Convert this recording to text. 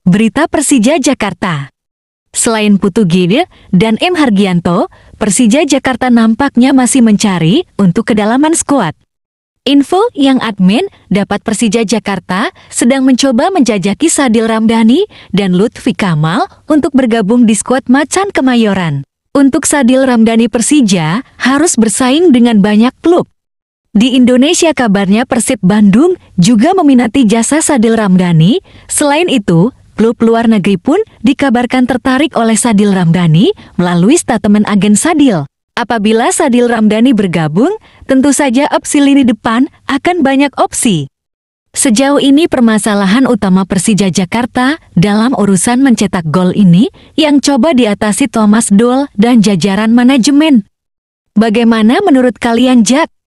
Berita Persija Jakarta Selain Putu Gide dan M. Hargianto, Persija Jakarta nampaknya masih mencari untuk kedalaman skuad. Info yang admin dapat Persija Jakarta sedang mencoba menjajaki Sadil Ramdhani dan Lutfi Kamal untuk bergabung di skuad Macan Kemayoran. Untuk Sadil Ramdhani Persija harus bersaing dengan banyak klub. Di Indonesia kabarnya Persib Bandung juga meminati jasa Sadil Ramdhani. Selain itu, klub luar negeri pun dikabarkan tertarik oleh Sadil Ramdhani melalui statement agen Sadil. Apabila Sadil Ramdhani bergabung, tentu saja opsi lini depan akan banyak opsi. Sejauh ini permasalahan utama Persija Jakarta dalam urusan mencetak gol ini yang coba diatasi Thomas Doll dan jajaran manajemen. Bagaimana menurut kalian Jack?